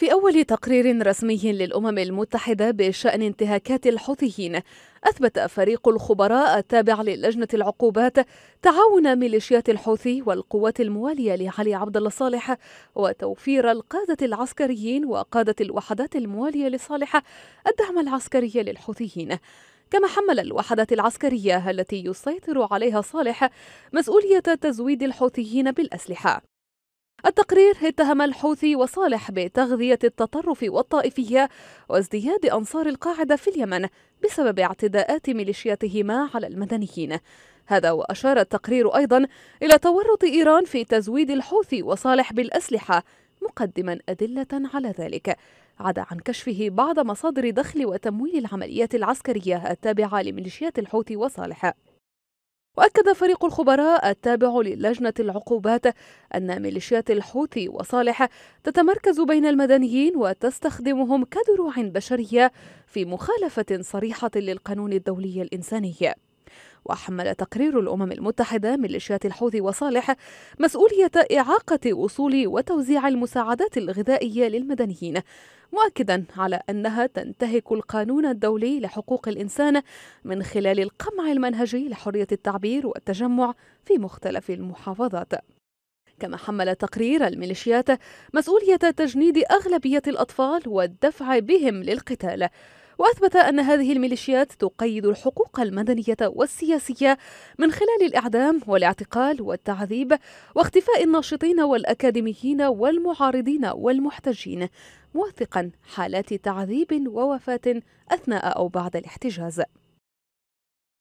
في أول تقرير رسمي للأمم المتحدة بشأن انتهاكات الحوثيين أثبت فريق الخبراء التابع للجنة العقوبات تعاون ميليشيات الحوثي والقوات الموالية لعلي عبد الله صالح وتوفير القادة العسكريين وقادة الوحدات الموالية لصالح الدعم العسكري للحوثيين كما حمل الوحدات العسكرية التي يسيطر عليها صالح مسؤولية تزويد الحوثيين بالأسلحة التقرير اتهم الحوثي وصالح بتغذية التطرف والطائفية وازدياد أنصار القاعدة في اليمن بسبب اعتداءات ميليشياتهما على المدنيين هذا وأشار التقرير أيضا إلى تورط إيران في تزويد الحوثي وصالح بالأسلحة مقدما أدلة على ذلك عدا عن كشفه بعض مصادر دخل وتمويل العمليات العسكرية التابعة لميليشيات الحوثي وصالح وأكد فريق الخبراء التابع للجنة العقوبات أن ميليشيات الحوثي وصالح تتمركز بين المدنيين وتستخدمهم كدروع بشرية في مخالفة صريحة للقانون الدولي الإنساني وحمل تقرير الأمم المتحدة ميليشيات الحوثي وصالح مسؤولية إعاقة وصول وتوزيع المساعدات الغذائية للمدنيين مؤكدا على أنها تنتهك القانون الدولي لحقوق الإنسان من خلال القمع المنهجي لحرية التعبير والتجمع في مختلف المحافظات كما حمل تقرير الميليشيات مسؤولية تجنيد أغلبية الأطفال والدفع بهم للقتال وأثبت أن هذه الميليشيات تقيد الحقوق المدنية والسياسية من خلال الإعدام والاعتقال والتعذيب واختفاء الناشطين والأكاديميين والمعارضين والمحتجين موثقا حالات تعذيب ووفاة أثناء أو بعد الاحتجاز